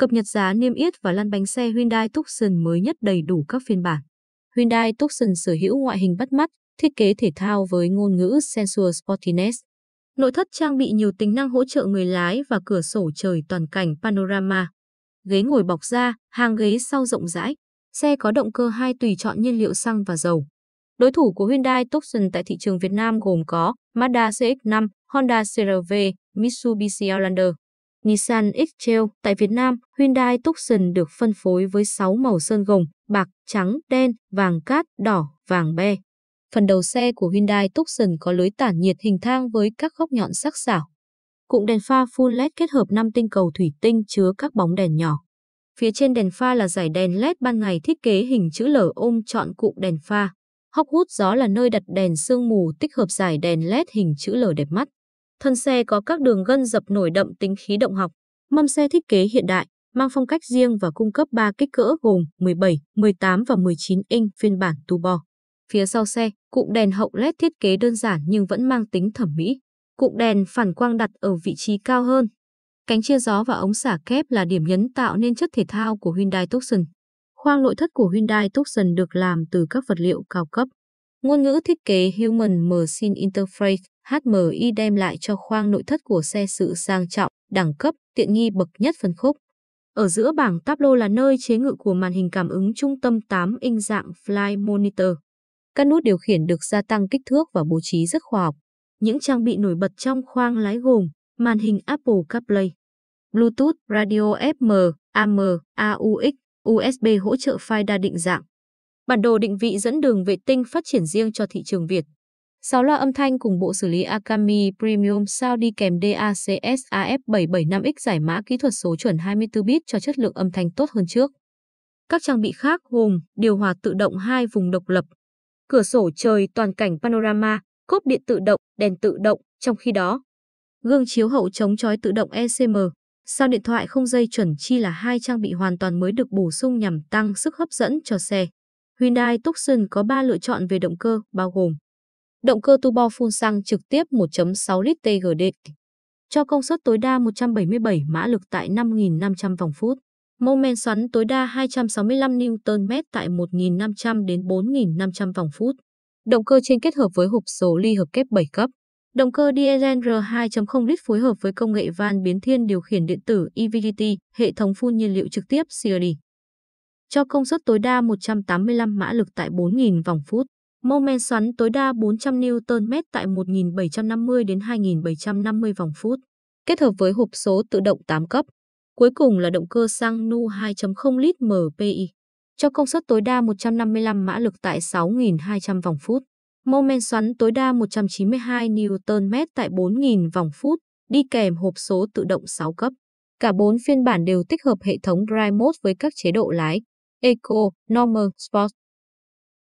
cập nhật giá niêm yết và lăn bánh xe Hyundai Tucson mới nhất đầy đủ các phiên bản. Hyundai Tucson sở hữu ngoại hình bắt mắt, thiết kế thể thao với ngôn ngữ Sensual Sportiness. Nội thất trang bị nhiều tính năng hỗ trợ người lái và cửa sổ trời toàn cảnh panorama. Ghế ngồi bọc da, hàng ghế sau rộng rãi. Xe có động cơ hai tùy chọn nhiên liệu xăng và dầu. Đối thủ của Hyundai Tucson tại thị trường Việt Nam gồm có Mazda CX-5, Honda CR-V, Mitsubishi Outlander. Nissan X-Trail tại Việt Nam, Hyundai Tucson được phân phối với 6 màu sơn gồm bạc, trắng, đen, vàng cát, đỏ, vàng be. Phần đầu xe của Hyundai Tucson có lưới tản nhiệt hình thang với các góc nhọn sắc sảo. Cụm đèn pha full LED kết hợp 5 tinh cầu thủy tinh chứa các bóng đèn nhỏ. Phía trên đèn pha là giải đèn LED ban ngày thiết kế hình chữ L ôm trọn cụm đèn pha. Hốc hút gió là nơi đặt đèn sương mù tích hợp giải đèn LED hình chữ L đẹp mắt. Thân xe có các đường gân dập nổi đậm tính khí động học. Mâm xe thiết kế hiện đại, mang phong cách riêng và cung cấp 3 kích cỡ gồm 17, 18 và 19 inch phiên bản turbo. Phía sau xe, cụm đèn hậu LED thiết kế đơn giản nhưng vẫn mang tính thẩm mỹ. Cụm đèn phản quang đặt ở vị trí cao hơn. Cánh chia gió và ống xả kép là điểm nhấn tạo nên chất thể thao của Hyundai Tucson. Khoang nội thất của Hyundai Tucson được làm từ các vật liệu cao cấp. Ngôn ngữ thiết kế Human Machine Interface HMI đem lại cho khoang nội thất của xe sự sang trọng, đẳng cấp, tiện nghi bậc nhất phân khúc. Ở giữa bảng Tableau là nơi chế ngự của màn hình cảm ứng trung tâm 8 inch dạng Fly Monitor. Các nút điều khiển được gia tăng kích thước và bố trí rất khoa học. Những trang bị nổi bật trong khoang lái gồm màn hình Apple CarPlay, Bluetooth, radio FM, AM, AUX, USB hỗ trợ file đa định dạng bản đồ định vị dẫn đường vệ tinh phát triển riêng cho thị trường Việt. 6 loa âm thanh cùng bộ xử lý Akami Premium sao đi kèm DACS AF775X giải mã kỹ thuật số chuẩn 24 bit cho chất lượng âm thanh tốt hơn trước. Các trang bị khác gồm điều hòa tự động hai vùng độc lập, cửa sổ trời toàn cảnh panorama, cốp điện tự động, đèn tự động, trong khi đó, gương chiếu hậu chống chói tự động ECM, sao điện thoại không dây chuẩn chi là hai trang bị hoàn toàn mới được bổ sung nhằm tăng sức hấp dẫn cho xe. Hyundai Tucson có 3 lựa chọn về động cơ bao gồm động cơ turbo phun xăng trực tiếp 1.6 lít TGD cho công suất tối đa 177 mã lực tại 5.500 vòng phút, mô men xoắn tối đa 265 Nm tại 1.500 đến 4.500 vòng phút. Động cơ trên kết hợp với hộp số ly hợp kép 7 cấp. Động cơ diesel R2.0 lít phối hợp với công nghệ van biến thiên điều khiển điện tử EVGT, hệ thống phun nhiên liệu trực tiếp CRD cho công suất tối đa 185 mã lực tại 4.000 vòng phút. Mô men xoắn tối đa 400 Nm tại 1.750 đến 2.750 vòng phút, kết hợp với hộp số tự động 8 cấp. Cuối cùng là động cơ xăng Nu 2.0 lít MPI, cho công suất tối đa 155 mã lực tại 6.200 vòng phút. Mô men xoắn tối đa 192 Nm tại 4.000 vòng phút, đi kèm hộp số tự động 6 cấp. Cả 4 phiên bản đều tích hợp hệ thống Drive Mode với các chế độ lái, Eco Normal Sports